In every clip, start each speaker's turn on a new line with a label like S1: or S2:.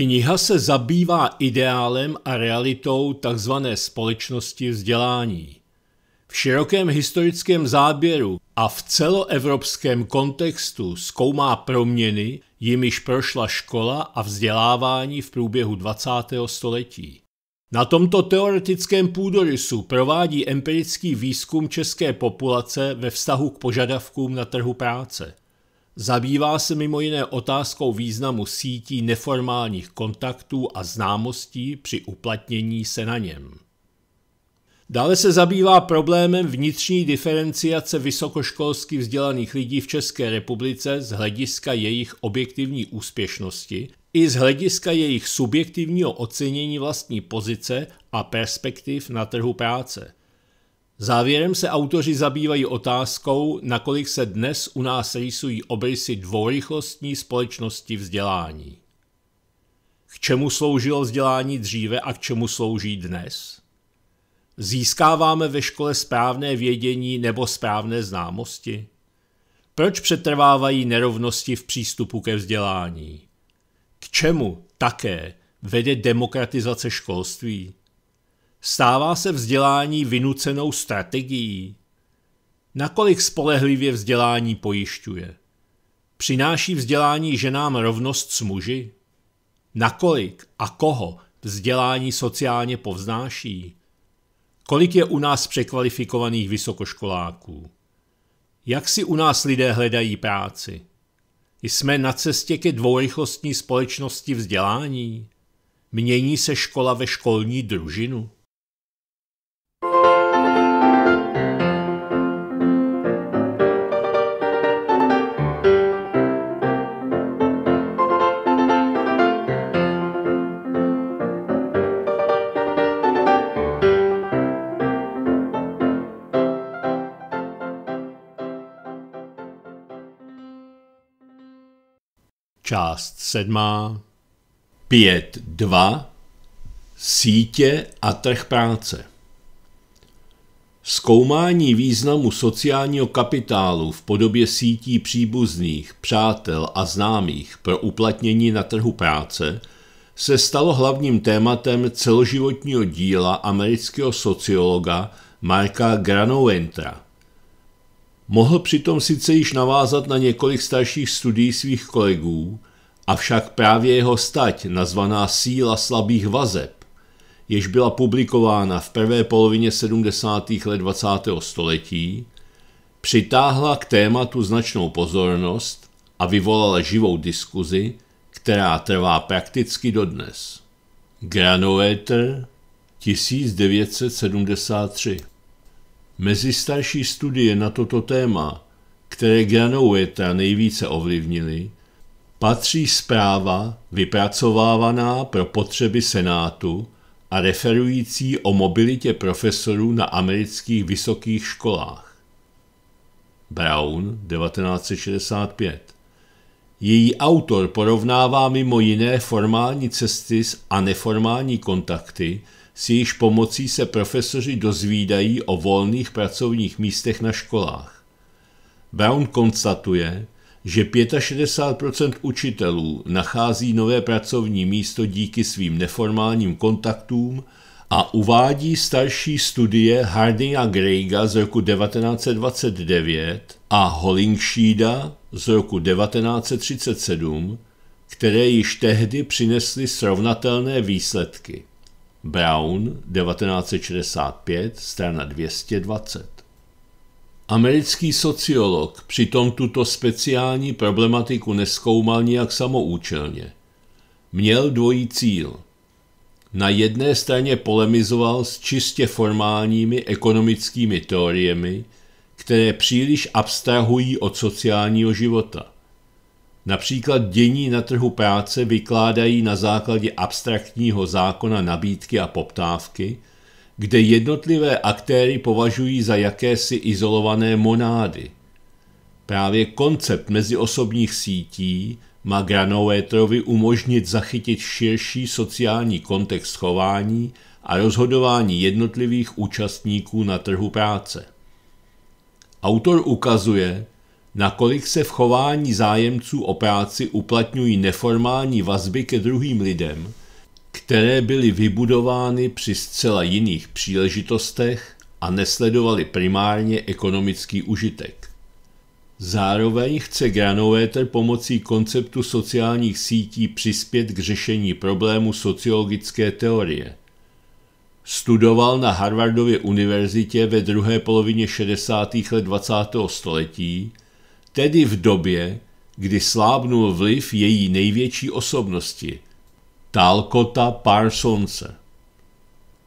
S1: Kniha se zabývá ideálem a realitou tzv. společnosti vzdělání. V širokém historickém záběru a v celoevropském kontextu zkoumá proměny, jimiž prošla škola a vzdělávání v průběhu 20. století. Na tomto teoretickém půdorysu provádí empirický výzkum české populace ve vztahu k požadavkům na trhu práce – Zabývá se mimo jiné otázkou významu sítí neformálních kontaktů a známostí při uplatnění se na něm. Dále se zabývá problémem vnitřní diferenciace vysokoškolsky vzdělaných lidí v České republice z hlediska jejich objektivní úspěšnosti i z hlediska jejich subjektivního ocenění vlastní pozice a perspektiv na trhu práce – Závěrem se autoři zabývají otázkou, nakolik se dnes u nás rýsují obrysy dvourychlostní společnosti vzdělání. K čemu sloužilo vzdělání dříve a k čemu slouží dnes? Získáváme ve škole správné vědění nebo správné známosti? Proč přetrvávají nerovnosti v přístupu ke vzdělání? K čemu také vede demokratizace školství? Stává se vzdělání vynucenou strategií? Nakolik spolehlivě vzdělání pojišťuje? Přináší vzdělání ženám rovnost s muži? Nakolik a koho vzdělání sociálně povznáší? Kolik je u nás překvalifikovaných vysokoškoláků? Jak si u nás lidé hledají práci? Jsme na cestě ke dvourychlostní společnosti vzdělání? Mění se škola ve školní družinu? část sedmá, pět dva, sítě a trh práce. Zkoumání významu sociálního kapitálu v podobě sítí příbuzných, přátel a známých pro uplatnění na trhu práce se stalo hlavním tématem celoživotního díla amerického sociologa Marka Granoventra – Mohl přitom sice již navázat na několik starších studií svých kolegů, avšak právě jeho stať, nazvaná Síla slabých vazeb, jež byla publikována v prvé polovině 70. let 20. století, přitáhla k tématu značnou pozornost a vyvolala živou diskuzi, která trvá prakticky dodnes. Granometer 1973 Mezi starší studie na toto téma, které Granoueta nejvíce ovlivnily, patří zpráva vypracovávaná pro potřeby Senátu a referující o mobilitě profesorů na amerických vysokých školách. Brown 1965 Její autor porovnává mimo jiné formální cesty a neformální kontakty, s jejíž pomocí se profesoři dozvídají o volných pracovních místech na školách. Brown konstatuje, že 65 učitelů nachází nové pracovní místo díky svým neformálním kontaktům a uvádí starší studie Hardinga Greiga z roku 1929 a Hollingsheeda z roku 1937, které již tehdy přinesly srovnatelné výsledky. Brown 1965, strana 220. Americký sociolog přitom tuto speciální problematiku neskoumal nijak samoučelně. Měl dvojí cíl. Na jedné straně polemizoval s čistě formálními ekonomickými teoriemi, které příliš abstrahují od sociálního života. Například dění na trhu práce vykládají na základě abstraktního zákona nabídky a poptávky, kde jednotlivé aktéry považují za jakési izolované monády. Právě koncept meziosobních sítí má Granovetrovi umožnit zachytit širší sociální kontext chování a rozhodování jednotlivých účastníků na trhu práce. Autor ukazuje, nakolik se v chování zájemců o práci uplatňují neformální vazby ke druhým lidem, které byly vybudovány při zcela jiných příležitostech a nesledovaly primárně ekonomický užitek. Zároveň chce Granovéter pomocí konceptu sociálních sítí přispět k řešení problému sociologické teorie. Studoval na Harvardově univerzitě ve druhé polovině 60. let 20. století tedy v době, kdy slábnul vliv její největší osobnosti, Talcota Parsonse.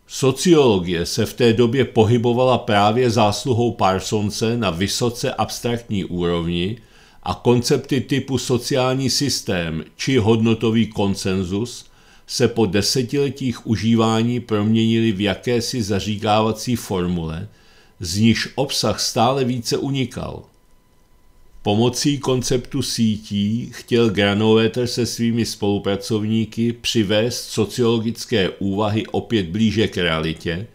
S1: Sociologie se v té době pohybovala právě zásluhou Parsonce na vysoce abstraktní úrovni a koncepty typu sociální systém či hodnotový konsenzus se po desetiletích užívání proměnily v jakési zaříkávací formule, z níž obsah stále více unikal – Pomocí konceptu sítí chtěl Granovetter se svými spolupracovníky přivést sociologické úvahy opět blíže k realitě,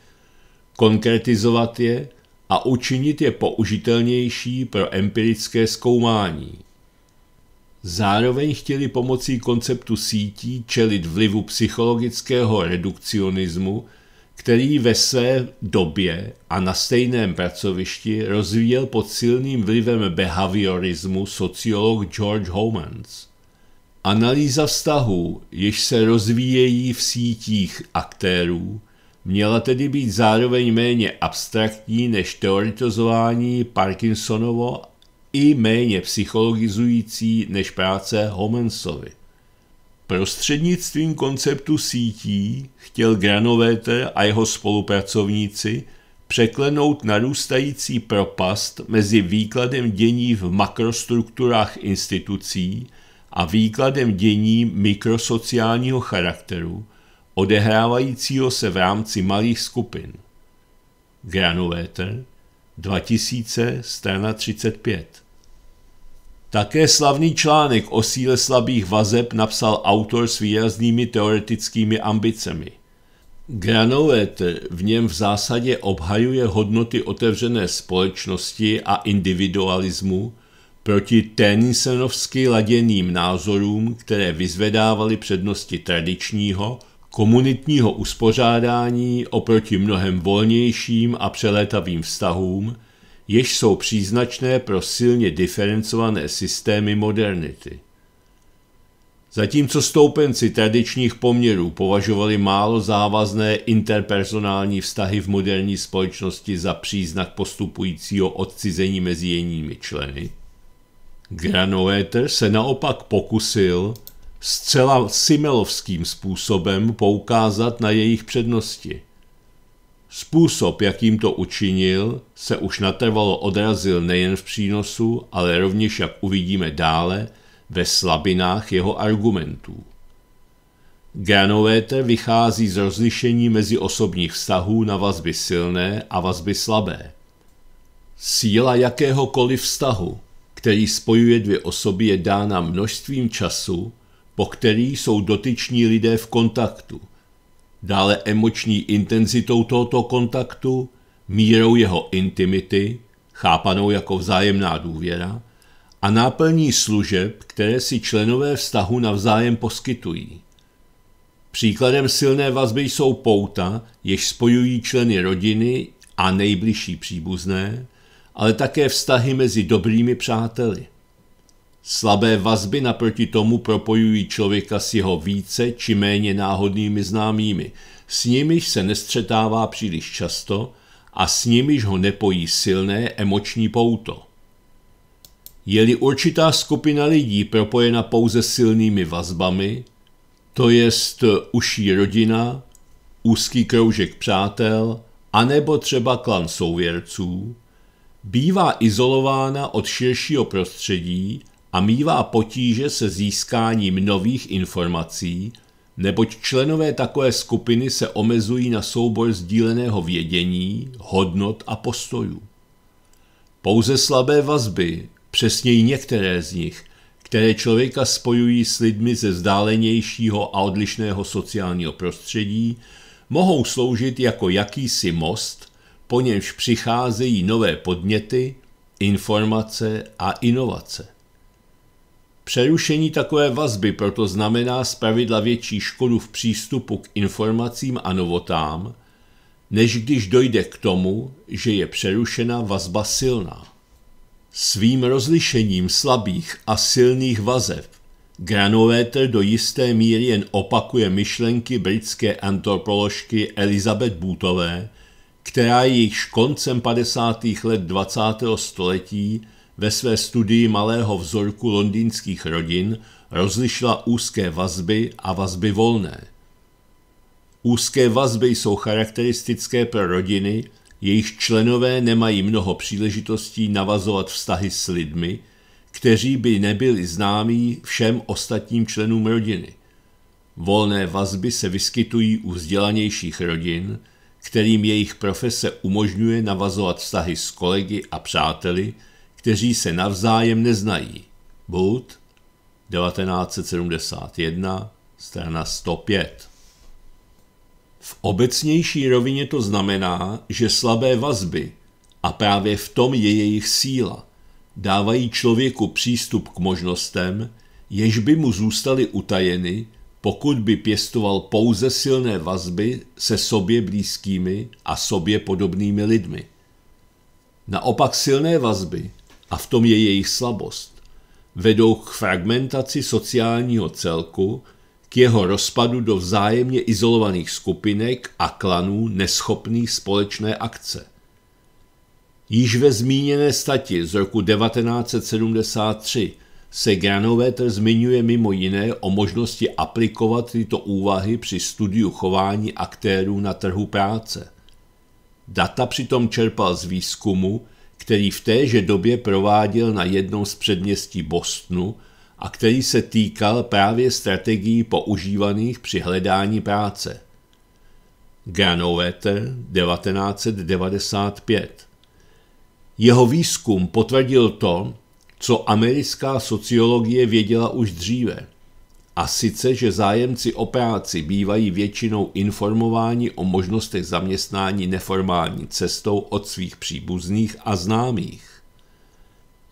S1: konkretizovat je a učinit je použitelnější pro empirické zkoumání. Zároveň chtěli pomocí konceptu sítí čelit vlivu psychologického redukcionismu – který ve své době a na stejném pracovišti rozvíjel pod silným vlivem behaviorismu sociolog George Homans. Analýza vztahů, jež se rozvíjejí v sítích aktérů, měla tedy být zároveň méně abstraktní než teoretizování Parkinsonovo i méně psychologizující než práce Homensovi. Prostřednictvím konceptu sítí chtěl Granovéter a jeho spolupracovníci překlenout narůstající propast mezi výkladem dění v makrostrukturách institucí a výkladem dění mikrosociálního charakteru, odehrávajícího se v rámci malých skupin. Granovéter, 2000 strana 35 také slavný článek o síle slabých vazeb napsal autor s výraznými teoretickými ambicemi. Granoleter v něm v zásadě obhajuje hodnoty otevřené společnosti a individualismu proti Tenisenovsky laděným názorům, které vyzvedávaly přednosti tradičního, komunitního uspořádání oproti mnohem volnějším a přelétavým vztahům, jež jsou příznačné pro silně diferencované systémy modernity. Zatímco stoupenci tradičních poměrů považovali málo závazné interpersonální vztahy v moderní společnosti za příznak postupujícího odcizení mezi jinými členy, Granoveter se naopak pokusil zcela simelovským způsobem poukázat na jejich přednosti. Způsob, jakým to učinil, se už natrvalo odrazil nejen v přínosu, ale rovněž, jak uvidíme dále, ve slabinách jeho argumentů. Granovéter vychází z rozlišení mezi osobních vztahů na vazby silné a vazby slabé. Síla jakéhokoliv vztahu, který spojuje dvě osoby, je dána množstvím času, po který jsou dotyční lidé v kontaktu – dále emoční intenzitou tohoto kontaktu, mírou jeho intimity, chápanou jako vzájemná důvěra, a náplní služeb, které si členové vztahu navzájem poskytují. Příkladem silné vazby jsou pouta, jež spojují členy rodiny a nejbližší příbuzné, ale také vztahy mezi dobrými přáteli. Slabé vazby naproti tomu propojují člověka s jeho více či méně náhodnými známými. S nimiž se nestřetává příliš často a s nimiž ho nepojí silné emoční pouto. Je-li určitá skupina lidí propojena pouze silnými vazbami, to jest uší rodina, úzký kroužek přátel, anebo třeba klan souvěrců, bývá izolována od širšího prostředí a mývá potíže se získáním nových informací, neboť členové takové skupiny se omezují na soubor sdíleného vědění, hodnot a postojů. Pouze slabé vazby, přesněji některé z nich, které člověka spojují s lidmi ze vzdálenějšího a odlišného sociálního prostředí, mohou sloužit jako jakýsi most, po němž přicházejí nové podněty, informace a inovace. Přerušení takové vazby proto znamená zpravidla větší škodu v přístupu k informacím a novotám, než když dojde k tomu, že je přerušena vazba silná. Svým rozlišením slabých a silných vazeb Granovéter do jisté míry jen opakuje myšlenky britské antropoložky Elizabeth Bootové, která jejichž již koncem 50. let 20. století ve své studii malého vzorku londýnských rodin rozlišila úzké vazby a vazby volné. Úzké vazby jsou charakteristické pro rodiny, jejich členové nemají mnoho příležitostí navazovat vztahy s lidmi, kteří by nebyli známí všem ostatním členům rodiny. Volné vazby se vyskytují u vzdělanějších rodin, kterým jejich profese umožňuje navazovat vztahy s kolegy a přáteli – kteří se navzájem neznají. Bud 1971, strana 105. V obecnější rovině to znamená, že slabé vazby, a právě v tom je jejich síla, dávají člověku přístup k možnostem, jež by mu zůstaly utajeny, pokud by pěstoval pouze silné vazby se sobě blízkými a sobě podobnými lidmi. Naopak silné vazby, a v tom je jejich slabost, vedou k fragmentaci sociálního celku, k jeho rozpadu do vzájemně izolovaných skupinek a klanů neschopných společné akce. Již ve zmíněné stati z roku 1973 se Granoveter zmiňuje mimo jiné o možnosti aplikovat tyto úvahy při studiu chování aktérů na trhu práce. Data přitom čerpal z výzkumu, který v téže době prováděl na jednom z předměstí Bostonu a který se týkal právě strategií používaných při hledání práce. Granoveter 1995 Jeho výzkum potvrdil to, co americká sociologie věděla už dříve – a sice, že zájemci o práci bývají většinou informováni o možnostech zaměstnání neformální cestou od svých příbuzných a známých.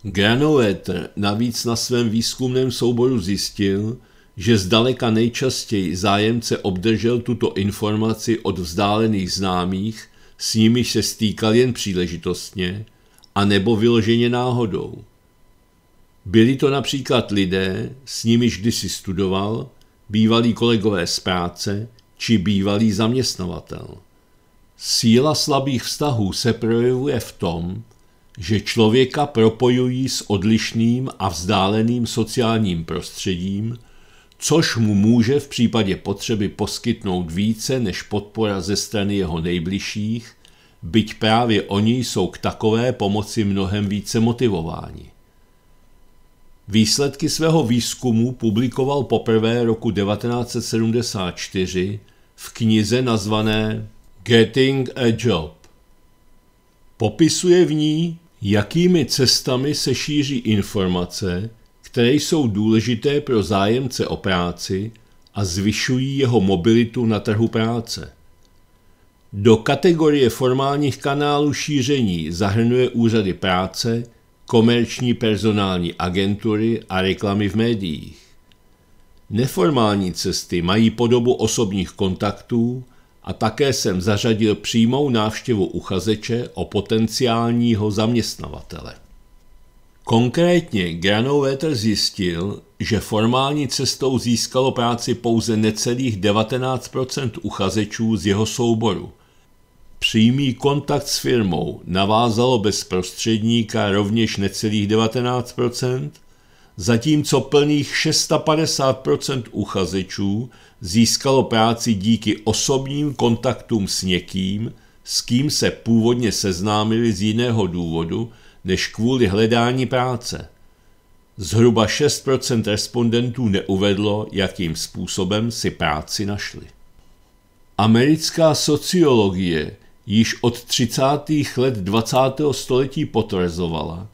S1: Granoletr navíc na svém výzkumném souboru zjistil, že zdaleka nejčastěji zájemce obdržel tuto informaci od vzdálených známých, s nimiž se stýkal jen příležitostně, a nebo vyloženě náhodou – byli to například lidé, s nimiž kdysi studoval, bývalí kolegové z práce či bývalý zaměstnavatel. Síla slabých vztahů se projevuje v tom, že člověka propojují s odlišným a vzdáleným sociálním prostředím, což mu může v případě potřeby poskytnout více než podpora ze strany jeho nejbližších, byť právě oni jsou k takové pomoci mnohem více motivováni. Výsledky svého výzkumu publikoval poprvé roku 1974 v knize nazvané Getting a Job. Popisuje v ní, jakými cestami se šíří informace, které jsou důležité pro zájemce o práci a zvyšují jeho mobilitu na trhu práce. Do kategorie formálních kanálů šíření zahrnuje úřady práce, komerční personální agentury a reklamy v médiích. Neformální cesty mají podobu osobních kontaktů a také jsem zařadil přímou návštěvu uchazeče o potenciálního zaměstnavatele. Konkrétně Granovetter zjistil, že formální cestou získalo práci pouze necelých 19 uchazečů z jeho souboru – Přímý kontakt s firmou navázalo bez prostředníka rovněž necelých 19 zatímco plných 650 uchazečů získalo práci díky osobním kontaktům s někým, s kým se původně seznámili z jiného důvodu než kvůli hledání práce. Zhruba 6 respondentů neuvedlo, jakým způsobem si práci našli. Americká sociologie již od 30. let 20. století potvrzovala,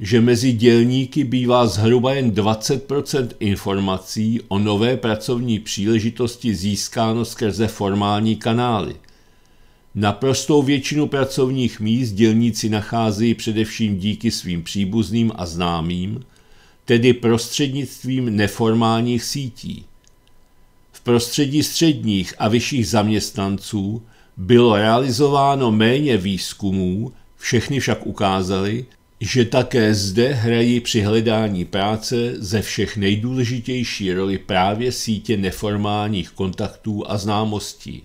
S1: že mezi dělníky bývá zhruba jen 20 informací o nové pracovní příležitosti získáno skrze formální kanály. Naprostou většinu pracovních míst dělníci nacházejí především díky svým příbuzným a známým, tedy prostřednictvím neformálních sítí. V prostředí středních a vyšších zaměstnanců bylo realizováno méně výzkumů, všechny však ukázaly, že také zde hrají při hledání práce ze všech nejdůležitější roli právě sítě neformálních kontaktů a známostí.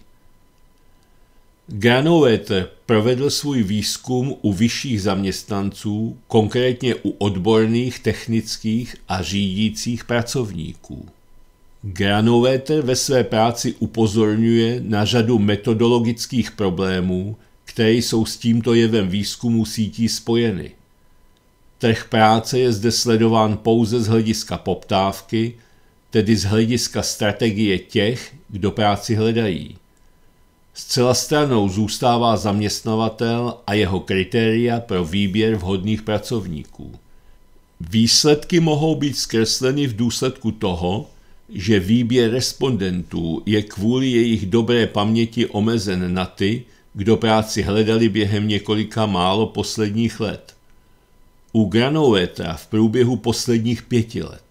S1: Granovete provedl svůj výzkum u vyšších zaměstnanců, konkrétně u odborných, technických a řídících pracovníků. Granovéter ve své práci upozorňuje na řadu metodologických problémů, které jsou s tímto jevem výzkumu sítí spojeny. Trh práce je zde sledován pouze z hlediska poptávky, tedy z hlediska strategie těch, kdo práci hledají. Zcela stranou zůstává zaměstnavatel a jeho kritéria pro výběr vhodných pracovníků. Výsledky mohou být zkresleny v důsledku toho, že výběr respondentů je kvůli jejich dobré paměti omezen na ty, kdo práci hledali během několika málo posledních let. U Granoeta v průběhu posledních pěti let.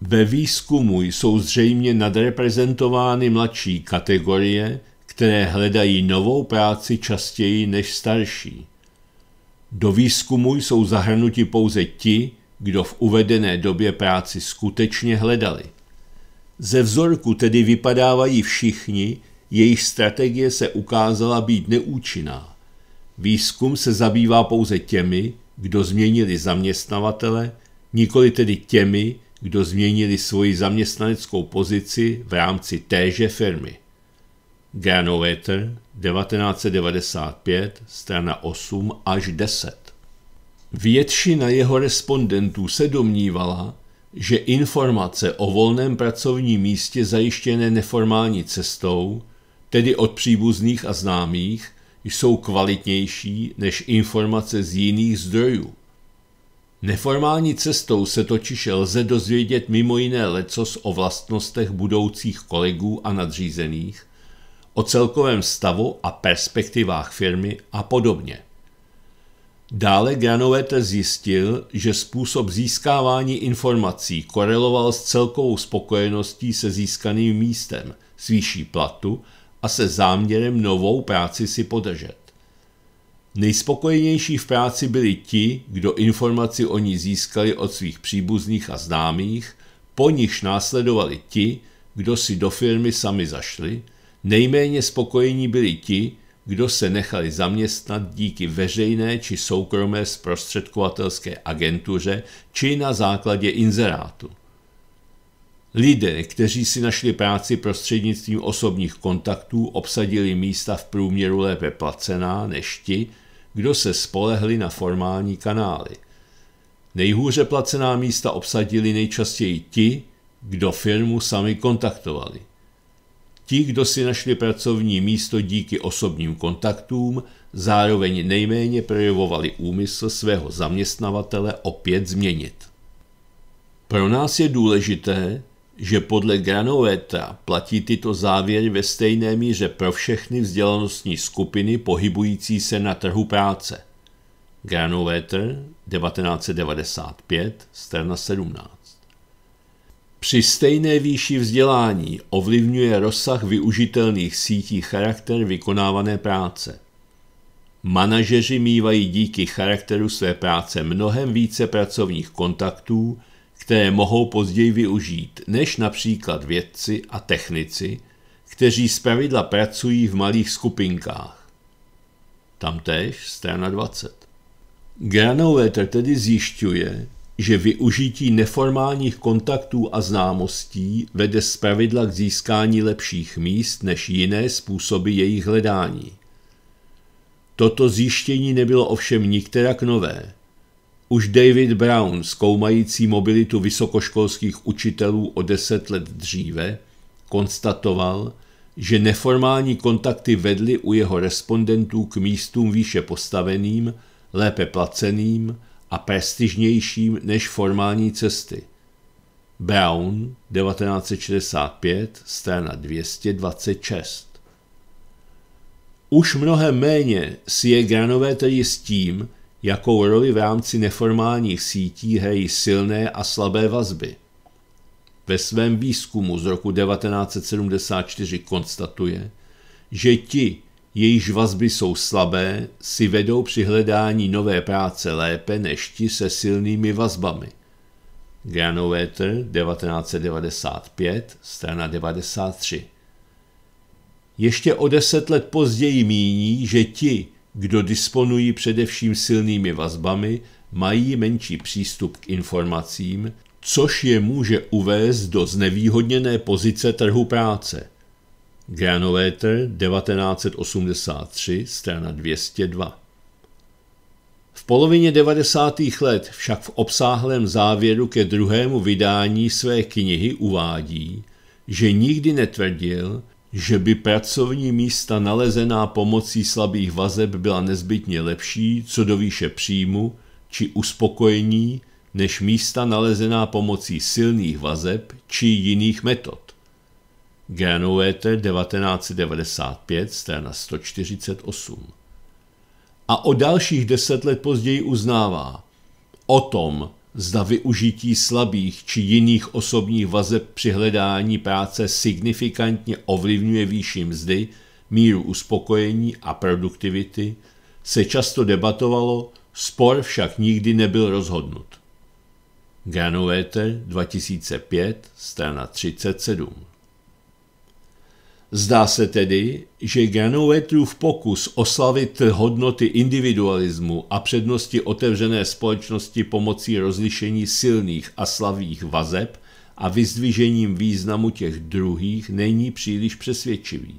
S1: Ve výzkumu jsou zřejmě nadreprezentovány mladší kategorie, které hledají novou práci častěji než starší. Do výzkumu jsou zahrnuti pouze ti, kdo v uvedené době práci skutečně hledali. Ze vzorku tedy vypadávají všichni, jejich strategie se ukázala být neúčinná. Výzkum se zabývá pouze těmi, kdo změnili zaměstnavatele, nikoli tedy těmi, kdo změnili svoji zaměstnaneckou pozici v rámci téže firmy. Granoveter 1995, strana 8 až 10. Většina jeho respondentů se domnívala, že informace o volném pracovním místě zajištěné neformální cestou, tedy od příbuzných a známých, jsou kvalitnější než informace z jiných zdrojů. Neformální cestou se totiž lze dozvědět mimo jiné lecos o vlastnostech budoucích kolegů a nadřízených, o celkovém stavu a perspektivách firmy a podobně. Dále Granovet zjistil, že způsob získávání informací koreloval s celkovou spokojeností se získaným místem, s výší platu a se záměrem novou práci si podržet. Nejspokojenější v práci byli ti, kdo informaci o ní získali od svých příbuzných a známých, po nich následovali ti, kdo si do firmy sami zašli, nejméně spokojení byli ti, kdo se nechali zaměstnat díky veřejné či soukromé zprostředkovatelské agentuře či na základě inzerátu. Lidé, kteří si našli práci prostřednictvím osobních kontaktů, obsadili místa v průměru lépe placená než ti, kdo se spolehli na formální kanály. Nejhůře placená místa obsadili nejčastěji ti, kdo firmu sami kontaktovali. Ti, kdo si našli pracovní místo díky osobním kontaktům, zároveň nejméně projevovali úmysl svého zaměstnavatele opět změnit. Pro nás je důležité, že podle Granoveta platí tyto závěry ve stejné míře pro všechny vzdělanostní skupiny pohybující se na trhu práce. Granoveter 1995, strana 17. Při stejné výši vzdělání ovlivňuje rozsah využitelných sítí charakter vykonávané práce. Manažeři mývají díky charakteru své práce mnohem více pracovních kontaktů, které mohou později využít, než například vědci a technici, kteří zpravidla pracují v malých skupinkách. Tamtéž strana 20. Granovetr tedy zjišťuje, že využití neformálních kontaktů a známostí vede zpravidla k získání lepších míst než jiné způsoby jejich hledání. Toto zjištění nebylo ovšem nikterak nové. Už David Brown, zkoumající mobilitu vysokoškolských učitelů o deset let dříve, konstatoval, že neformální kontakty vedly u jeho respondentů k místům výše postaveným, lépe placeným, a prestižnějším než formální cesty. Brown 1965, strana 226. Už mnohem méně si je granové tedy s tím, jakou roli v rámci neformálních sítí hrají silné a slabé vazby. Ve svém výzkumu z roku 1974 konstatuje, že ti, jejíž vazby jsou slabé, si vedou při hledání nové práce lépe než ti se silnými vazbami. Granovetr 1995, strana 93. Ještě o deset let později míní, že ti, kdo disponují především silnými vazbami, mají menší přístup k informacím, což je může uvést do znevýhodněné pozice trhu práce – Granoveter 1983, strana 202. V polovině 90. let však v obsáhlém závěru ke druhému vydání své knihy uvádí, že nikdy netvrdil, že by pracovní místa nalezená pomocí slabých vazeb byla nezbytně lepší co do výše příjmu či uspokojení než místa nalezená pomocí silných vazeb či jiných metod. Genuete 1995, strana 148. A o dalších deset let později uznává o tom, zda využití slabých či jiných osobních vazeb při hledání práce signifikantně ovlivňuje výši mzdy, míru uspokojení a produktivity, se často debatovalo, spor však nikdy nebyl rozhodnut. Granoveter 2005, strana 37 Zdá se tedy, že Granovetrův pokus oslavit hodnoty individualismu a přednosti otevřené společnosti pomocí rozlišení silných a slavých vazeb a vyzdvižením významu těch druhých není příliš přesvědčivý.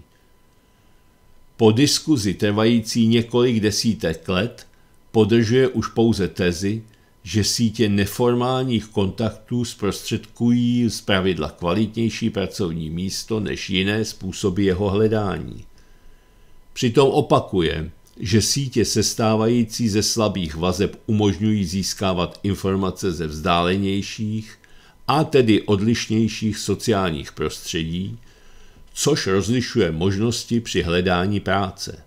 S1: Po diskuzi trvající několik desítek let podržuje už pouze tezi, že sítě neformálních kontaktů zprostředkují pravidla kvalitnější pracovní místo než jiné způsoby jeho hledání. Přitom opakuje, že sítě sestávající ze slabých vazeb umožňují získávat informace ze vzdálenějších a tedy odlišnějších sociálních prostředí, což rozlišuje možnosti při hledání práce.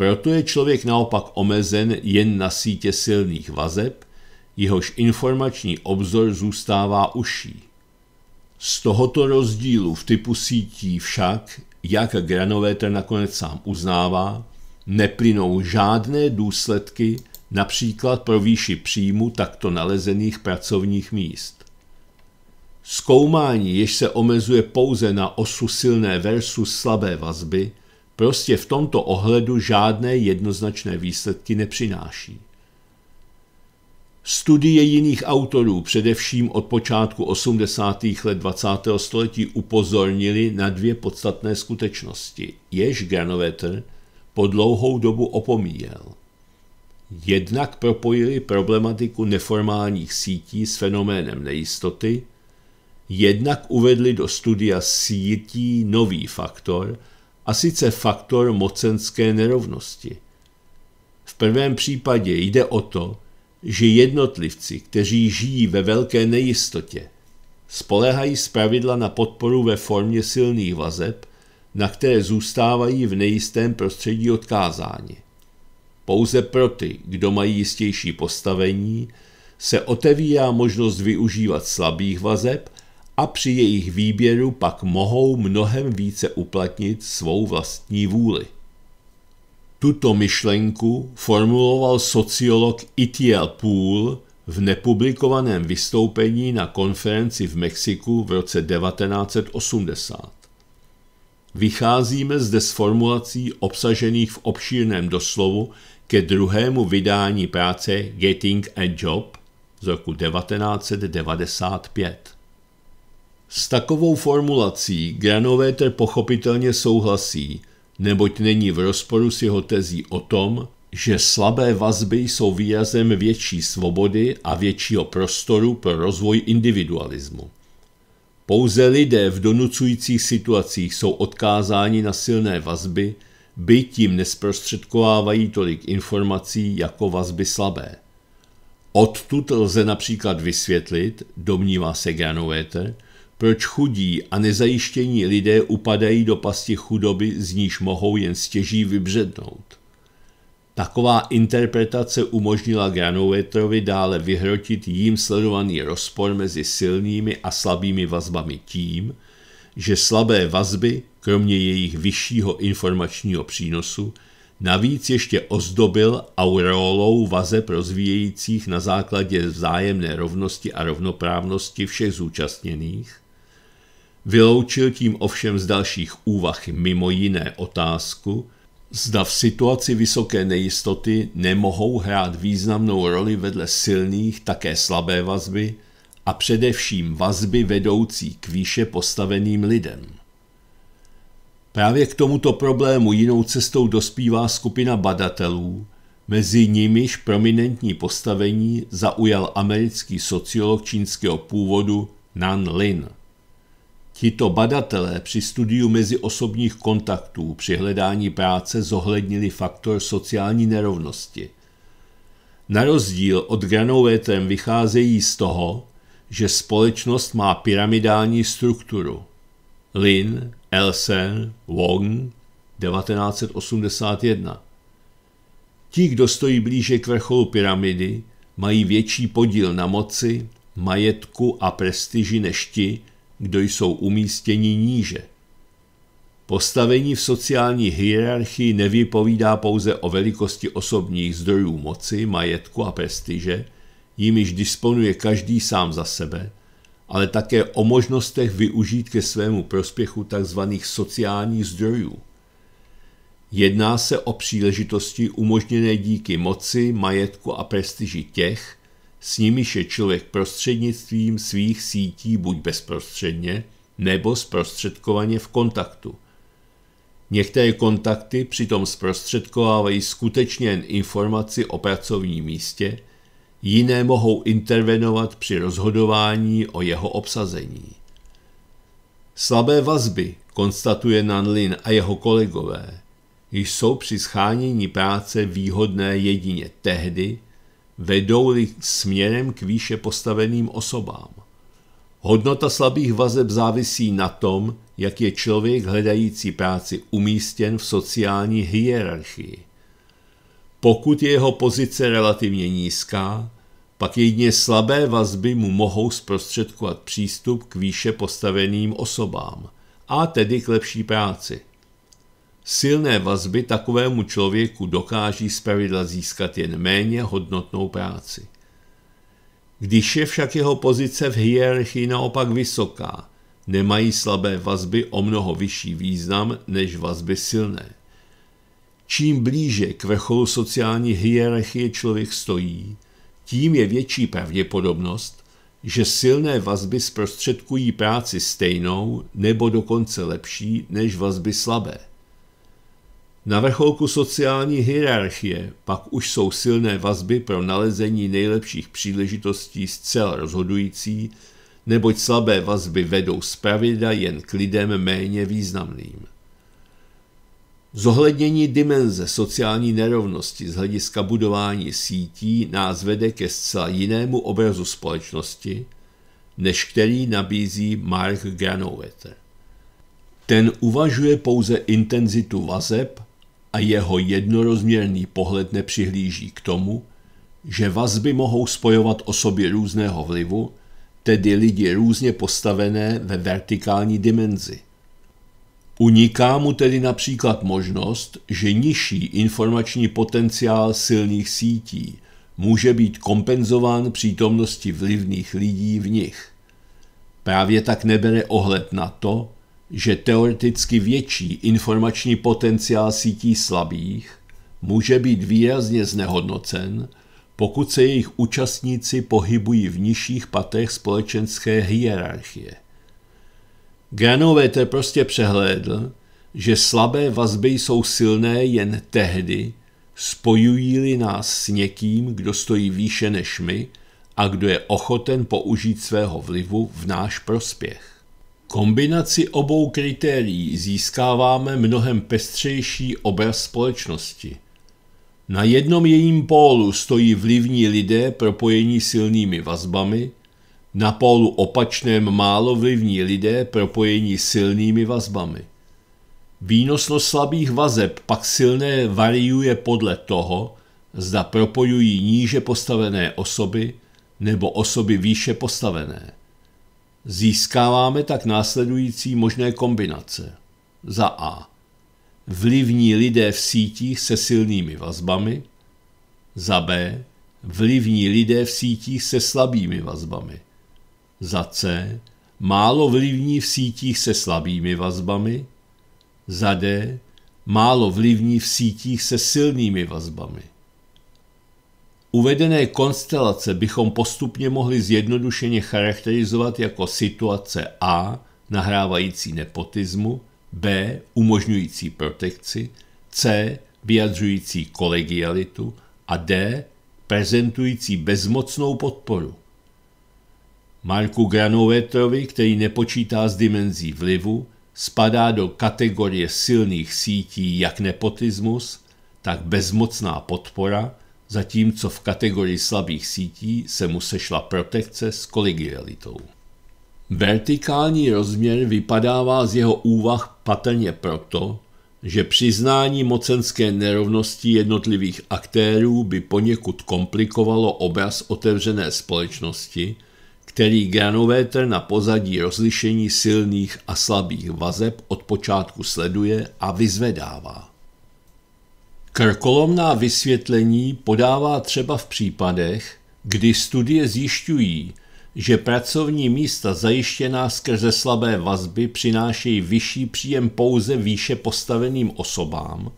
S1: Proto je člověk naopak omezen jen na sítě silných vazeb, jehož informační obzor zůstává uší. Z tohoto rozdílu v typu sítí však, jak Granovetr nakonec sám uznává, neplynou žádné důsledky například pro výši příjmu takto nalezených pracovních míst. Zkoumání, jež se omezuje pouze na osu silné versus slabé vazby, prostě v tomto ohledu žádné jednoznačné výsledky nepřináší. Studie jiných autorů, především od počátku 80. let 20. století, upozornili na dvě podstatné skutečnosti, jež Granovetter po dlouhou dobu opomíjel. Jednak propojili problematiku neformálních sítí s fenoménem nejistoty, jednak uvedli do studia sítí nový faktor – a sice faktor mocenské nerovnosti. V prvém případě jde o to, že jednotlivci, kteří žijí ve velké nejistotě, spolehají zpravidla na podporu ve formě silných vazeb, na které zůstávají v nejistém prostředí odkázáni. Pouze pro ty, kdo mají jistější postavení, se otevírá možnost využívat slabých vazeb a při jejich výběru pak mohou mnohem více uplatnit svou vlastní vůli. Tuto myšlenku formuloval sociolog Itiel Poole v nepublikovaném vystoupení na konferenci v Mexiku v roce 1980. Vycházíme zde z formulací obsažených v obšírném doslovu ke druhému vydání práce Getting a Job z roku 1995. S takovou formulací Granovéter pochopitelně souhlasí, neboť není v rozporu s jeho tezí o tom, že slabé vazby jsou výrazem větší svobody a většího prostoru pro rozvoj individualismu. Pouze lidé v donucujících situacích jsou odkázáni na silné vazby, by tím nesprostředkovávají tolik informací jako vazby slabé. Odtud lze například vysvětlit, domnívá se Granovéter, proč chudí a nezajištění lidé upadají do pasti chudoby, z níž mohou jen stěží vybřednout? Taková interpretace umožnila Granovetrovi dále vyhrotit jím sledovaný rozpor mezi silnými a slabými vazbami tím, že slabé vazby, kromě jejich vyššího informačního přínosu, navíc ještě ozdobil aurolou vazeb rozvíjejících na základě vzájemné rovnosti a rovnoprávnosti všech zúčastněných – Vyloučil tím ovšem z dalších úvah mimo jiné otázku, zda v situaci vysoké nejistoty nemohou hrát významnou roli vedle silných také slabé vazby a především vazby vedoucí k výše postaveným lidem. Právě k tomuto problému jinou cestou dospívá skupina badatelů, mezi nimiž prominentní postavení zaujal americký sociolog čínského původu Nan Lin – Tito badatelé při studiu meziosobních kontaktů při hledání práce zohlednili faktor sociální nerovnosti. Na rozdíl od Granovetem vycházejí z toho, že společnost má pyramidální strukturu. Lin, Elsen, Wong, 1981. Ti, kdo stojí blíže k vrcholu pyramidy, mají větší podíl na moci, majetku a prestiži než ti, kdo jsou umístěni níže. Postavení v sociální hierarchii nevypovídá pouze o velikosti osobních zdrojů moci, majetku a prestiže, jimiž disponuje každý sám za sebe, ale také o možnostech využít ke svému prospěchu tzv. sociálních zdrojů. Jedná se o příležitosti umožněné díky moci, majetku a prestiži těch, s nimiž je člověk prostřednictvím svých sítí buď bezprostředně, nebo zprostředkovaně v kontaktu. Některé kontakty přitom zprostředkovávají skutečně jen informaci o pracovním místě, jiné mohou intervenovat při rozhodování o jeho obsazení. Slabé vazby, konstatuje Nanlin a jeho kolegové, jsou při schánění práce výhodné jedině tehdy, vedou směrem k výše postaveným osobám. Hodnota slabých vazeb závisí na tom, jak je člověk hledající práci umístěn v sociální hierarchii. Pokud je jeho pozice relativně nízká, pak jedině slabé vazby mu mohou zprostředkovat přístup k výše postaveným osobám, a tedy k lepší práci. Silné vazby takovému člověku dokáží zpravidla získat jen méně hodnotnou práci. Když je však jeho pozice v hierarchii naopak vysoká, nemají slabé vazby o mnoho vyšší význam než vazby silné. Čím blíže k vrcholu sociální hierarchie člověk stojí, tím je větší pravděpodobnost, že silné vazby zprostředkují práci stejnou nebo dokonce lepší než vazby slabé. Na vrcholku sociální hierarchie pak už jsou silné vazby pro nalezení nejlepších příležitostí zcela rozhodující, neboť slabé vazby vedou zpravidla jen k lidem méně významným. Zohlednění dimenze sociální nerovnosti z hlediska budování sítí nás vede ke zcela jinému obrazu společnosti, než který nabízí Mark Granovetter. Ten uvažuje pouze intenzitu vazeb a jeho jednorozměrný pohled nepřihlíží k tomu, že vazby mohou spojovat osoby různého vlivu, tedy lidi různě postavené ve vertikální dimenzi. Uniká mu tedy například možnost, že nižší informační potenciál silných sítí může být kompenzován přítomností vlivných lidí v nich. Právě tak nebere ohled na to, že teoreticky větší informační potenciál sítí slabých může být výrazně znehodnocen, pokud se jejich účastníci pohybují v nižších patech společenské hierarchie. Granoveter prostě přehlédl, že slabé vazby jsou silné jen tehdy, spojují-li nás s někým, kdo stojí výše než my a kdo je ochoten použít svého vlivu v náš prospěch. Kombinaci obou kritérií získáváme mnohem pestřejší obraz společnosti. Na jednom jejím pólu stojí vlivní lidé propojení silnými vazbami, na pólu opačném málo vlivní lidé propojení silnými vazbami. Výnosnost slabých vazeb pak silné variuje podle toho, zda propojují níže postavené osoby nebo osoby výše postavené. Získáváme tak následující možné kombinace. Za A. Vlivní lidé v sítích se silnými vazbami. Za B. Vlivní lidé v sítích se slabými vazbami. Za C. Málo vlivní v sítích se slabými vazbami. Za D. Málo vlivní v sítích se silnými vazbami. Uvedené konstelace bychom postupně mohli zjednodušeně charakterizovat jako situace A nahrávající nepotismu, B umožňující protekci, C vyjadřující kolegialitu a D prezentující bezmocnou podporu. Marku Granovetrovi, který nepočítá s dimenzí vlivu, spadá do kategorie silných sítí jak nepotismus, tak bezmocná podpora zatímco v kategorii slabých sítí se mu sešla protekce s kolegialitou. Vertikální rozměr vypadává z jeho úvah patrně proto, že přiznání mocenské nerovnosti jednotlivých aktérů by poněkud komplikovalo obraz otevřené společnosti, který granovéter na pozadí rozlišení silných a slabých vazeb od počátku sleduje a vyzvedává. Krkolomná vysvětlení podává třeba v případech, kdy studie zjišťují, že pracovní místa zajištěná skrze slabé vazby přinášejí vyšší příjem pouze výše postaveným osobám,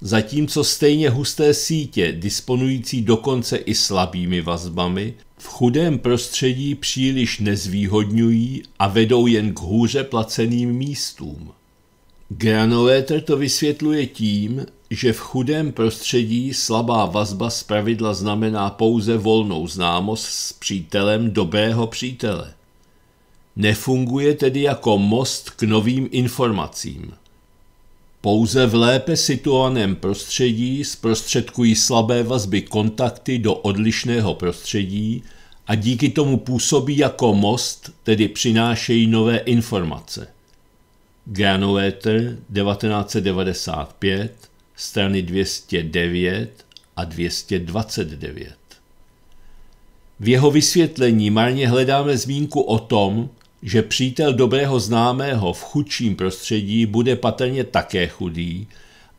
S1: zatímco stejně husté sítě, disponující dokonce i slabými vazbami, v chudém prostředí příliš nezvýhodňují a vedou jen k hůře placeným místům. Granovéter to vysvětluje tím, že v chudém prostředí slabá vazba pravidla znamená pouze volnou známost s přítelem dobrého přítele. Nefunguje tedy jako most k novým informacím. Pouze v lépe situovaném prostředí zprostředkují slabé vazby kontakty do odlišného prostředí a díky tomu působí jako most, tedy přinášejí nové informace. Granometer 1995 strany 209 a 229. V jeho vysvětlení marně hledáme zmínku o tom, že přítel dobrého známého v chudším prostředí bude patrně také chudý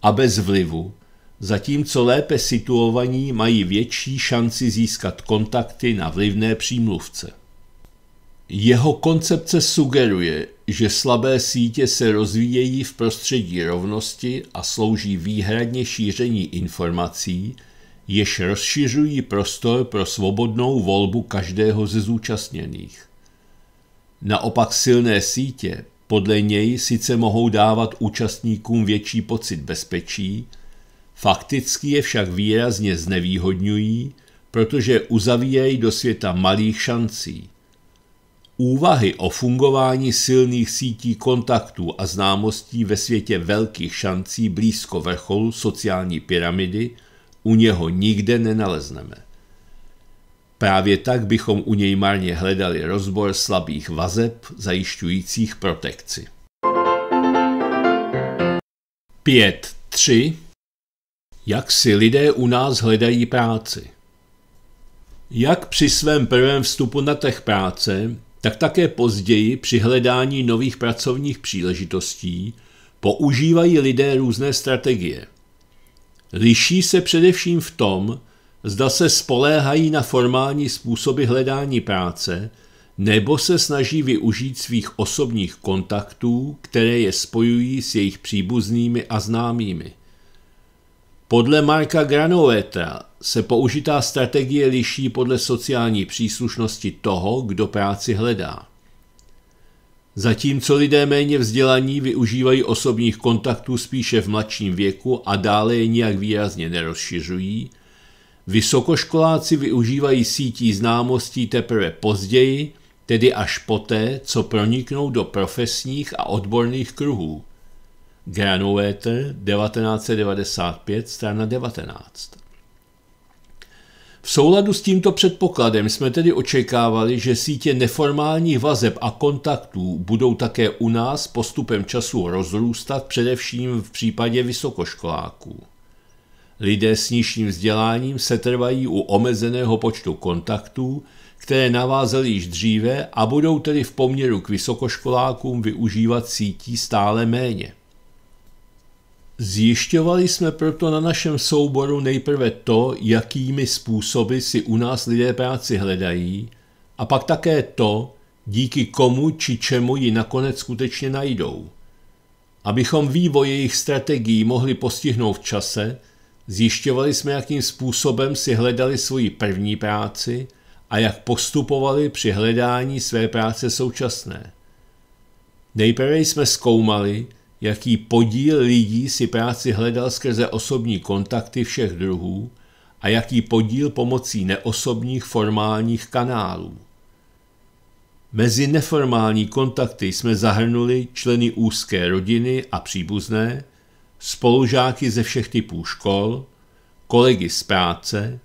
S1: a bez vlivu, zatímco lépe situovaní mají větší šanci získat kontakty na vlivné přímluvce. Jeho koncepce sugeruje, že slabé sítě se rozvíjejí v prostředí rovnosti a slouží výhradně šíření informací, jež rozšiřují prostor pro svobodnou volbu každého ze zúčastněných. Naopak silné sítě podle něj sice mohou dávat účastníkům větší pocit bezpečí, fakticky je však výrazně znevýhodňují, protože uzavírají do světa malých šancí – Úvahy o fungování silných sítí kontaktů a známostí ve světě velkých šancí blízko vrcholu sociální pyramidy u něho nikde nenalezneme. Právě tak bychom u něj marně hledali rozbor slabých vazeb zajišťujících protekci. 5.3. Jak si lidé u nás hledají práci? Jak při svém prvém vstupu na trh práce, tak také později při hledání nových pracovních příležitostí používají lidé různé strategie. Liší se především v tom, zda se spoléhají na formální způsoby hledání práce nebo se snaží využít svých osobních kontaktů, které je spojují s jejich příbuznými a známými. Podle Marka Granoveta se použitá strategie liší podle sociální příslušnosti toho, kdo práci hledá. Zatímco lidé méně vzdělaní využívají osobních kontaktů spíše v mladším věku a dále je nijak výrazně nerozšiřují, vysokoškoláci využívají sítí známostí teprve později, tedy až poté, co proniknou do profesních a odborných kruhů – Granowetter 1995, strana 19. V souladu s tímto předpokladem jsme tedy očekávali, že sítě neformálních vazeb a kontaktů budou také u nás postupem času rozrůstat především v případě vysokoškoláků. Lidé s nižším vzděláním se trvají u omezeného počtu kontaktů, které navázely již dříve a budou tedy v poměru k vysokoškolákům využívat sítí stále méně. Zjišťovali jsme proto na našem souboru nejprve to, jakými způsoby si u nás lidé práci hledají, a pak také to, díky komu či čemu ji nakonec skutečně najdou. Abychom vývoj jejich strategií mohli postihnout v čase, zjišťovali jsme, jakým způsobem si hledali svoji první práci a jak postupovali při hledání své práce současné. Nejprve jsme zkoumali, jaký podíl lidí si práci hledal skrze osobní kontakty všech druhů a jaký podíl pomocí neosobních formálních kanálů. Mezi neformální kontakty jsme zahrnuli členy úzké rodiny a příbuzné, spolužáky ze všech typů škol, kolegy z práce,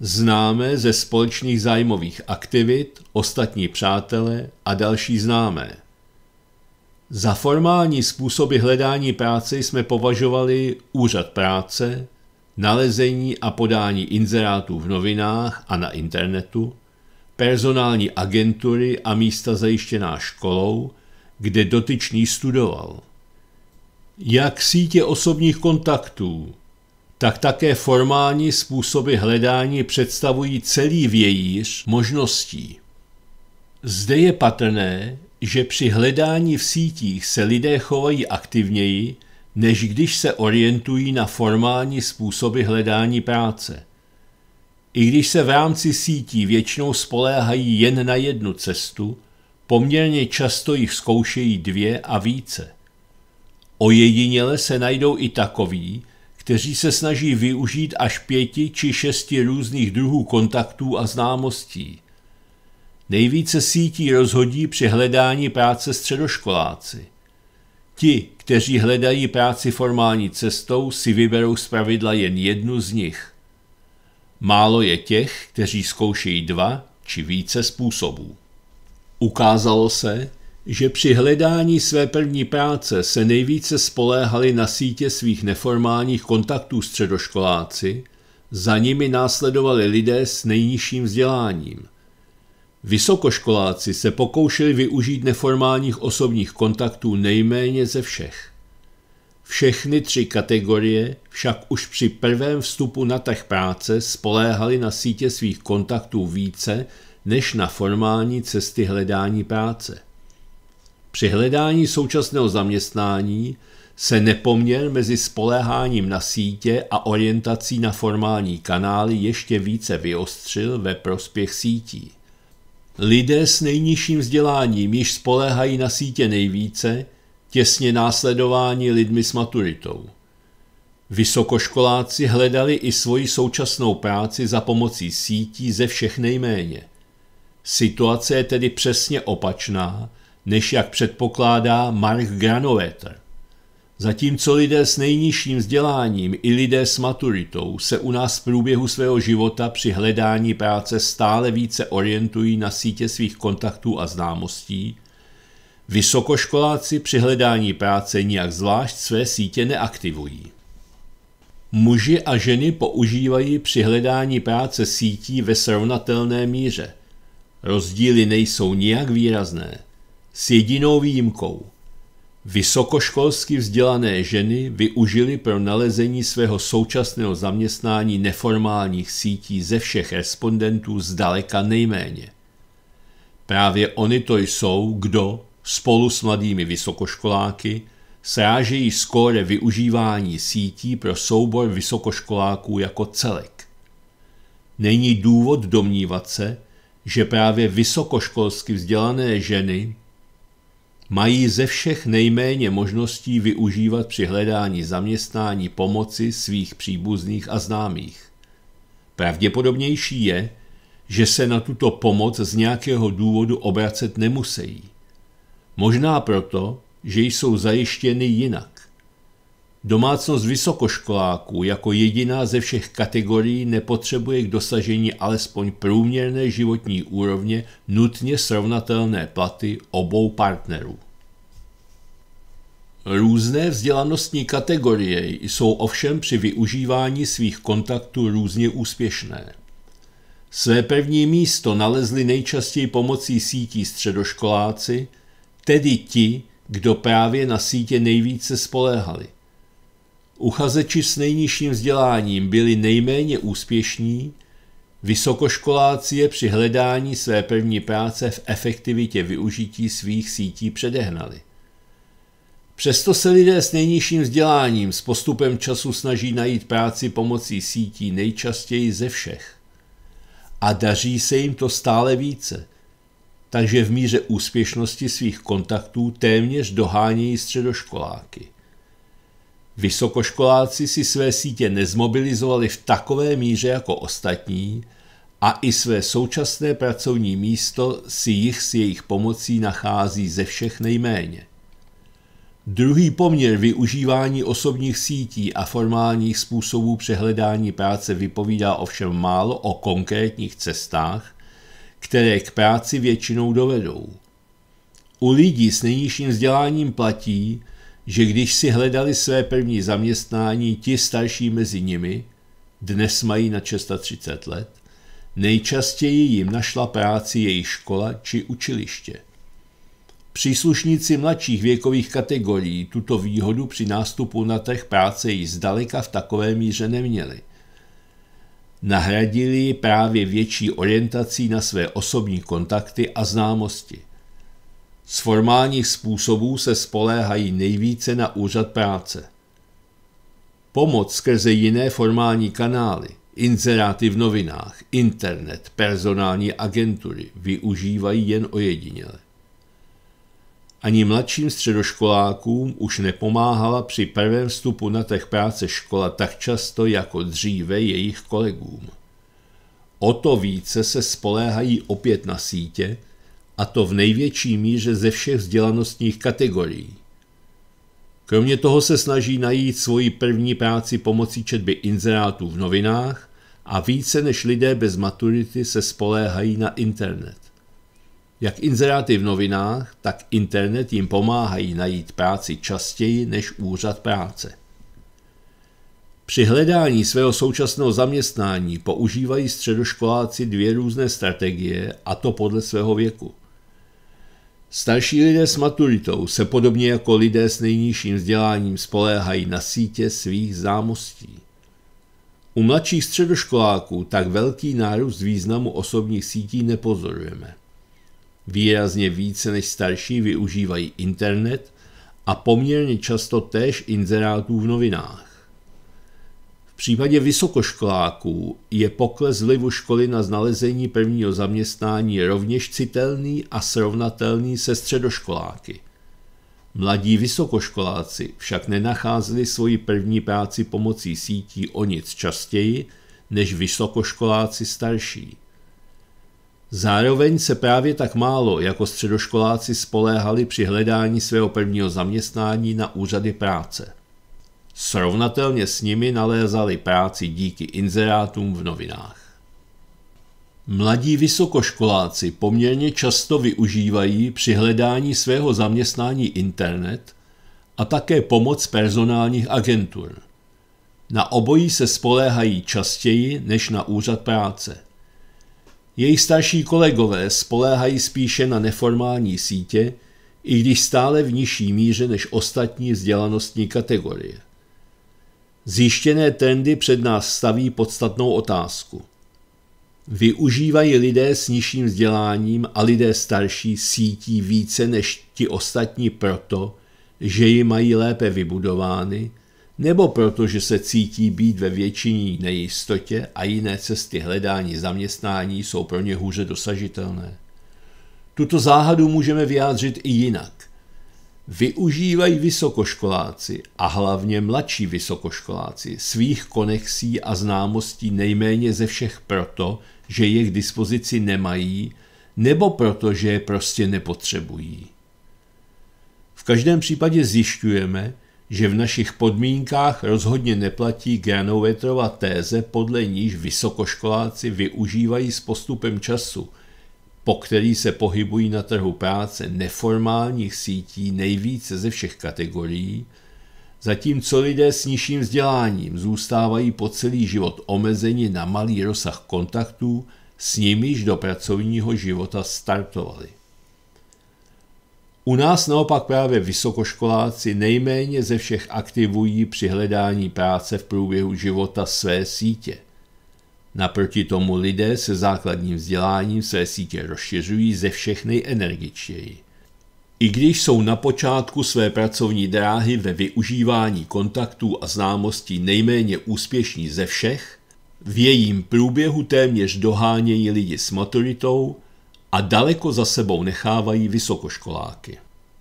S1: známé ze společných zájmových aktivit, ostatní přátelé a další známé. Za formální způsoby hledání práce jsme považovali úřad práce, nalezení a podání inzerátů v novinách a na internetu, personální agentury a místa zajištěná školou, kde dotyčný studoval. Jak sítě osobních kontaktů, tak také formální způsoby hledání představují celý vějíř možností. Zde je patrné, že při hledání v sítích se lidé chovají aktivněji, než když se orientují na formální způsoby hledání práce. I když se v rámci sítí většinou spoléhají jen na jednu cestu, poměrně často jich zkoušejí dvě a více. Ojediněle se najdou i takoví, kteří se snaží využít až pěti či šesti různých druhů kontaktů a známostí – Nejvíce sítí rozhodí při hledání práce středoškoláci. Ti, kteří hledají práci formální cestou, si vyberou pravidla jen jednu z nich. Málo je těch, kteří zkoušejí dva či více způsobů. Ukázalo se, že při hledání své první práce se nejvíce spoléhali na sítě svých neformálních kontaktů středoškoláci, za nimi následovali lidé s nejnižším vzděláním – Vysokoškoláci se pokoušeli využít neformálních osobních kontaktů nejméně ze všech. Všechny tři kategorie však už při prvém vstupu na trh práce spoléhali na sítě svých kontaktů více než na formální cesty hledání práce. Při hledání současného zaměstnání se nepoměr mezi spoléháním na sítě a orientací na formální kanály ještě více vyostřil ve prospěch sítí. Lidé s nejnižším vzděláním již spoléhají na sítě nejvíce, těsně následování lidmi s maturitou. Vysokoškoláci hledali i svoji současnou práci za pomocí sítí ze všech nejméně. Situace je tedy přesně opačná, než jak předpokládá Mark Granovetter. Zatímco lidé s nejnižším vzděláním i lidé s maturitou se u nás v průběhu svého života při hledání práce stále více orientují na sítě svých kontaktů a známostí, vysokoškoláci při hledání práce nijak zvlášť své sítě neaktivují. Muži a ženy používají při hledání práce sítí ve srovnatelné míře. Rozdíly nejsou nijak výrazné, s jedinou výjimkou – Vysokoškolsky vzdělané ženy využily pro nalezení svého současného zaměstnání neformálních sítí ze všech respondentů zdaleka nejméně. Právě oni to jsou, kdo spolu s mladými vysokoškoláky srážejí skóre využívání sítí pro soubor vysokoškoláků jako celek. Není důvod domnívat se, že právě vysokoškolsky vzdělané ženy mají ze všech nejméně možností využívat při hledání zaměstnání pomoci svých příbuzných a známých. Pravděpodobnější je, že se na tuto pomoc z nějakého důvodu obracet nemusí. Možná proto, že jsou zajištěny jinak. Domácnost vysokoškoláků jako jediná ze všech kategorií nepotřebuje k dosažení alespoň průměrné životní úrovně nutně srovnatelné platy obou partnerů. Různé vzdělanostní kategorie jsou ovšem při využívání svých kontaktů různě úspěšné. Své první místo nalezli nejčastěji pomocí sítí středoškoláci, tedy ti, kdo právě na sítě nejvíce spoléhali. Uchazeči s nejnižším vzděláním byli nejméně úspěšní, vysokoškoláci je při hledání své první práce v efektivitě využití svých sítí předehnali. Přesto se lidé s nejnižším vzděláním s postupem času snaží najít práci pomocí sítí nejčastěji ze všech. A daří se jim to stále více, takže v míře úspěšnosti svých kontaktů téměř dohánějí středoškoláky. Vysokoškoláci si své sítě nezmobilizovali v takové míře jako ostatní a i své současné pracovní místo si jich s jejich pomocí nachází ze všech nejméně. Druhý poměr využívání osobních sítí a formálních způsobů přehledání práce vypovídá ovšem málo o konkrétních cestách, které k práci většinou dovedou. U lidí s nejnižším vzděláním platí, že když si hledali své první zaměstnání ti starší mezi nimi, dnes mají na 630 let, nejčastěji jim našla práci jejich škola či učiliště. Příslušníci mladších věkových kategorií tuto výhodu při nástupu na trh práce ji zdaleka v takové míře neměli. Nahradili ji právě větší orientací na své osobní kontakty a známosti. Z formálních způsobů se spoléhají nejvíce na úřad práce. Pomoc skrze jiné formální kanály, inzeráty v novinách, internet, personální agentury využívají jen ojediněle. Ani mladším středoškolákům už nepomáhala při prvém vstupu na trh práce škola tak často jako dříve jejich kolegům. O to více se spoléhají opět na sítě, a to v největší míře ze všech vzdělanostních kategorií. Kromě toho se snaží najít svoji první práci pomocí četby inzerátů v novinách a více než lidé bez maturity se spoléhají na internet. Jak inzeráty v novinách, tak internet jim pomáhají najít práci častěji než úřad práce. Při hledání svého současného zaměstnání používají středoškoláci dvě různé strategie, a to podle svého věku – Starší lidé s maturitou se podobně jako lidé s nejnižším vzděláním spoléhají na sítě svých zámostí. U mladších středoškoláků tak velký nárůst významu osobních sítí nepozorujeme. Výrazně více než starší využívají internet a poměrně často též inzerátů v novinách případě vysokoškoláků je pokles vlivu školy na znalezení prvního zaměstnání rovněž citelný a srovnatelný se středoškoláky. Mladí vysokoškoláci však nenacházeli svoji první práci pomocí sítí o nic častěji než vysokoškoláci starší. Zároveň se právě tak málo jako středoškoláci spoléhali při hledání svého prvního zaměstnání na úřady práce. Srovnatelně s nimi nalézali práci díky inzerátům v novinách. Mladí vysokoškoláci poměrně často využívají při hledání svého zaměstnání internet a také pomoc personálních agentur. Na obojí se spoléhají častěji než na úřad práce. Jejich starší kolegové spoléhají spíše na neformální sítě, i když stále v nižší míře než ostatní vzdělanostní kategorie. Zjištěné trendy před nás staví podstatnou otázku. Využívají lidé s nižším vzděláním a lidé starší sítí více než ti ostatní proto, že ji mají lépe vybudovány, nebo proto, že se cítí být ve většině nejistotě a jiné cesty hledání zaměstnání jsou pro ně hůře dosažitelné. Tuto záhadu můžeme vyjádřit i jinak. Využívají vysokoškoláci a hlavně mladší vysokoškoláci svých konexí a známostí nejméně ze všech proto, že je k dispozici nemají nebo proto, že je prostě nepotřebují. V každém případě zjišťujeme, že v našich podmínkách rozhodně neplatí Granovetrova téze, podle níž vysokoškoláci využívají s postupem času po který se pohybují na trhu práce neformálních sítí nejvíce ze všech kategorií, zatímco lidé s nižším vzděláním zůstávají po celý život omezeni na malý rozsah kontaktů, s nimiž do pracovního života startovali. U nás naopak právě vysokoškoláci nejméně ze všech aktivují při hledání práce v průběhu života své sítě. Naproti tomu lidé se základním vzděláním své sítě rozšiřují ze všech nejenergičtěji. I když jsou na počátku své pracovní dráhy ve využívání kontaktů a známostí nejméně úspěšní ze všech, v jejím průběhu téměř dohánějí lidi s maturitou a daleko za sebou nechávají vysokoškoláky.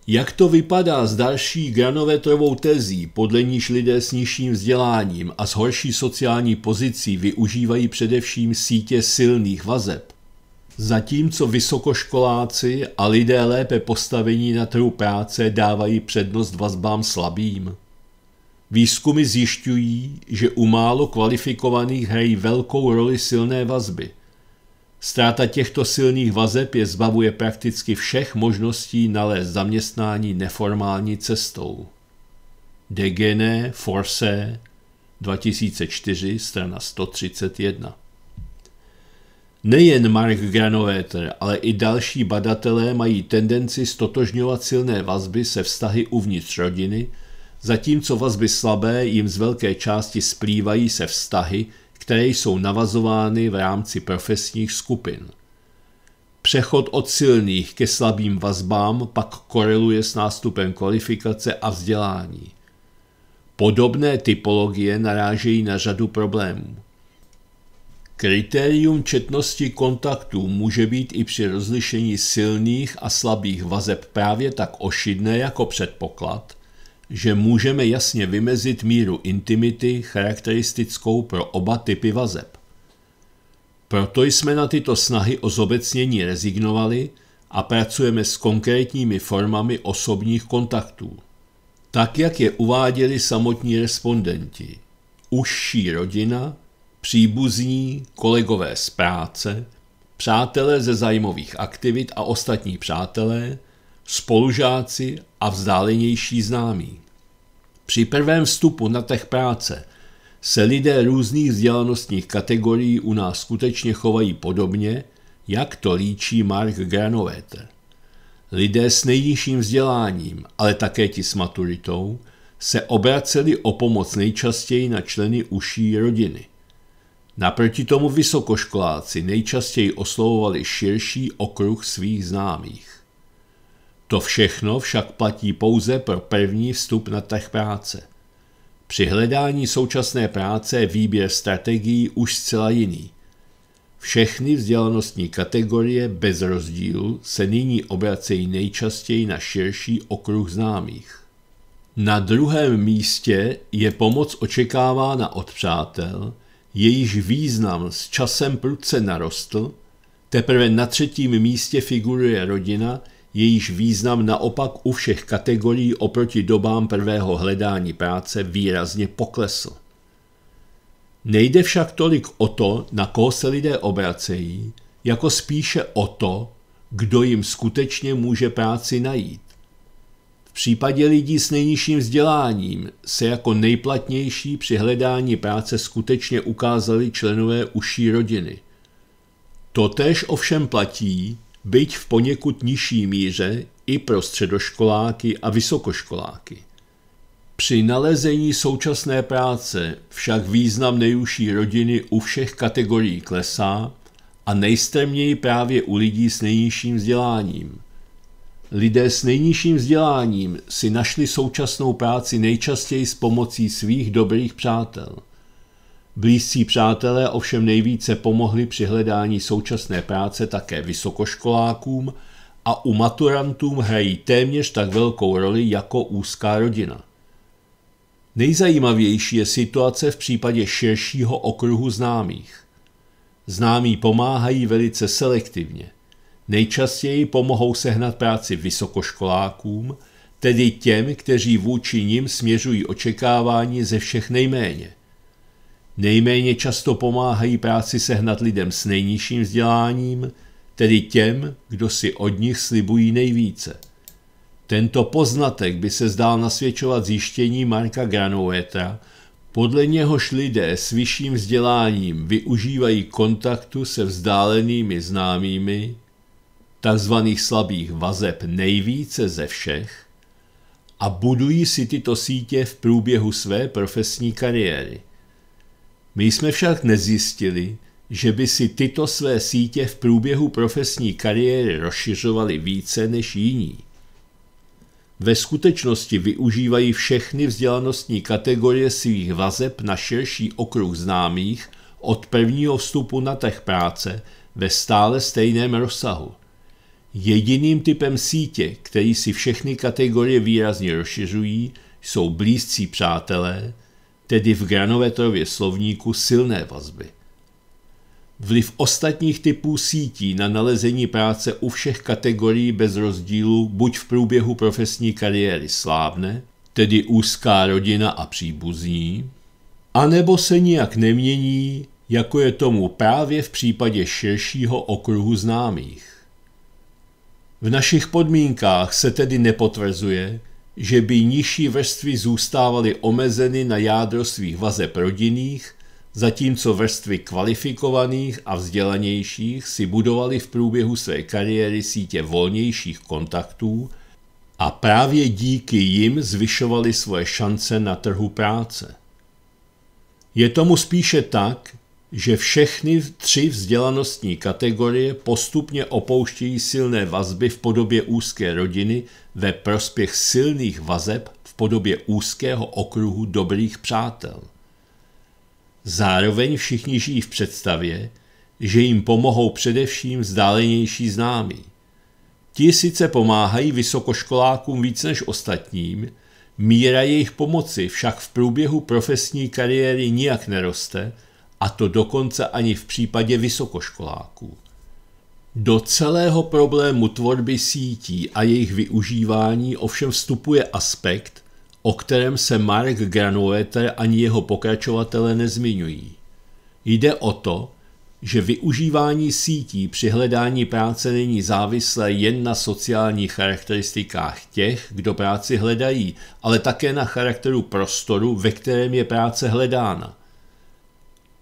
S1: Jak to vypadá s další granovetrovou tezí, podle níž lidé s nižším vzděláním a s horší sociální pozicí využívají především sítě silných vazeb? Zatímco vysokoškoláci a lidé lépe postavení na trhu práce dávají přednost vazbám slabým. Výzkumy zjišťují, že u málo kvalifikovaných hrají velkou roli silné vazby – Ztráta těchto silných vazeb je zbavuje prakticky všech možností nalézt zaměstnání neformální cestou. Degene Force 2004, strana 131. Nejen Mark Granovéter, ale i další badatelé mají tendenci stotožňovat silné vazby se vztahy uvnitř rodiny, zatímco vazby slabé jim z velké části splývají se vztahy, které jsou navazovány v rámci profesních skupin. Přechod od silných ke slabým vazbám pak koreluje s nástupem kvalifikace a vzdělání. Podobné typologie narážejí na řadu problémů. Kritérium četnosti kontaktů může být i při rozlišení silných a slabých vazeb právě tak ošidné jako předpoklad, že můžeme jasně vymezit míru intimity charakteristickou pro oba typy vazeb. Proto jsme na tyto snahy o zobecnění rezignovali a pracujeme s konkrétními formami osobních kontaktů. Tak, jak je uváděli samotní respondenti. Užší rodina, příbuzní, kolegové z práce, přátelé ze zajímavých aktivit a ostatní přátelé, spolužáci a vzdálenější známí. Při prvém vstupu na trh práce se lidé různých vzdělanostních kategorií u nás skutečně chovají podobně, jak to líčí Mark Granoveter. Lidé s nejnižším vzděláním, ale také ti s maturitou, se obraceli o pomoc nejčastěji na členy uší rodiny. Naproti tomu vysokoškoláci nejčastěji oslovovali širší okruh svých známých. To všechno však platí pouze pro první vstup na trh práce. Při hledání současné práce je výběr strategií už zcela jiný. Všechny vzdělanostní kategorie bez rozdílu se nyní obracejí nejčastěji na širší okruh známých. Na druhém místě je pomoc očekávána od přátel, jejíž význam s časem prudce narostl, teprve na třetím místě figuruje rodina – jejíž význam naopak u všech kategorií oproti dobám prvého hledání práce výrazně poklesl. Nejde však tolik o to, na koho se lidé obracejí, jako spíše o to, kdo jim skutečně může práci najít. V případě lidí s nejnižším vzděláním se jako nejplatnější při hledání práce skutečně ukázali členové užší rodiny. Totež ovšem platí byť v poněkud nižší míře i pro středoškoláky a vysokoškoláky. Při nalezení současné práce však význam nejužší rodiny u všech kategorií klesá a nejstrmněji právě u lidí s nejnižším vzděláním. Lidé s nejnižším vzděláním si našli současnou práci nejčastěji s pomocí svých dobrých přátel – Blízcí přátelé ovšem nejvíce pomohli při hledání současné práce také vysokoškolákům a u maturantům hrají téměř tak velkou roli jako úzká rodina. Nejzajímavější je situace v případě širšího okruhu známých. Známí pomáhají velice selektivně. Nejčastěji pomohou sehnat práci vysokoškolákům, tedy těm, kteří vůči nim směřují očekávání ze všech nejméně – Nejméně často pomáhají práci sehnat lidem s nejnižším vzděláním, tedy těm, kdo si od nich slibují nejvíce. Tento poznatek by se zdál nasvědčovat zjištění Marka Granueta, podle něhož lidé s vyšším vzděláním využívají kontaktu se vzdálenými známými, takzvaných slabých vazeb nejvíce ze všech, a budují si tyto sítě v průběhu své profesní kariéry. My jsme však nezjistili, že by si tyto své sítě v průběhu profesní kariéry rozšiřovaly více než jiní. Ve skutečnosti využívají všechny vzdělanostní kategorie svých vazeb na širší okruh známých od prvního vstupu na trh práce ve stále stejném rozsahu. Jediným typem sítě, který si všechny kategorie výrazně rozšiřují, jsou blízcí přátelé, tedy v granovetrově slovníku silné vazby. Vliv ostatních typů sítí na nalezení práce u všech kategorií bez rozdílu buď v průběhu profesní kariéry slávne, tedy úzká rodina a příbuzní, anebo se nijak nemění, jako je tomu právě v případě širšího okruhu známých. V našich podmínkách se tedy nepotvrzuje, že by nižší vrstvy zůstávaly omezeny na jádro svých vazeb rodinných, zatímco vrstvy kvalifikovaných a vzdělanějších si budovaly v průběhu své kariéry sítě volnějších kontaktů a právě díky jim zvyšovaly svoje šance na trhu práce. Je tomu spíše tak, že všechny tři vzdělanostní kategorie postupně opouštějí silné vazby v podobě úzké rodiny ve prospěch silných vazeb v podobě úzkého okruhu dobrých přátel. Zároveň všichni žijí v představě, že jim pomohou především vzdálenější známí. Ti sice pomáhají vysokoškolákům víc než ostatním, míra jejich pomoci však v průběhu profesní kariéry nijak neroste – a to dokonce ani v případě vysokoškoláků. Do celého problému tvorby sítí a jejich využívání ovšem vstupuje aspekt, o kterém se Mark Granueter ani jeho pokračovatele nezmiňují. Jde o to, že využívání sítí při hledání práce není závislé jen na sociálních charakteristikách těch, kdo práci hledají, ale také na charakteru prostoru, ve kterém je práce hledána –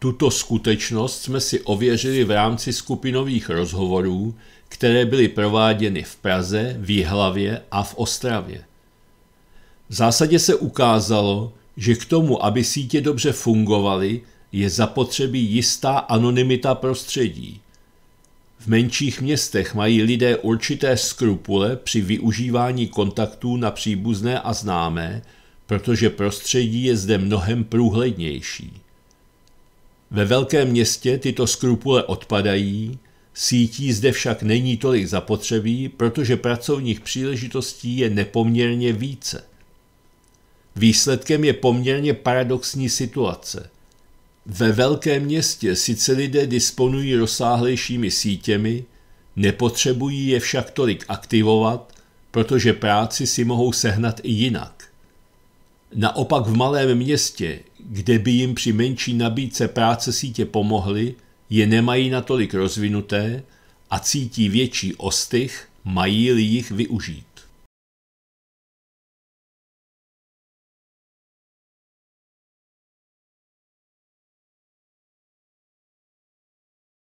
S1: tuto skutečnost jsme si ověřili v rámci skupinových rozhovorů, které byly prováděny v Praze, v Jihlavě a v Ostravě. V zásadě se ukázalo, že k tomu, aby sítě dobře fungovaly, je zapotřebí jistá anonymita prostředí. V menších městech mají lidé určité skrupule při využívání kontaktů na příbuzné a známé, protože prostředí je zde mnohem průhlednější. Ve velkém městě tyto skrupule odpadají, sítí zde však není tolik zapotřebí, protože pracovních příležitostí je nepoměrně více. Výsledkem je poměrně paradoxní situace. Ve velkém městě sice lidé disponují rozsáhlejšími sítěmi, nepotřebují je však tolik aktivovat, protože práci si mohou sehnat i jinak. Naopak v malém městě kde by jim při menší nabídce práce sítě pomohly, je nemají natolik rozvinuté a cítí větší ostych, mají-li jich využít.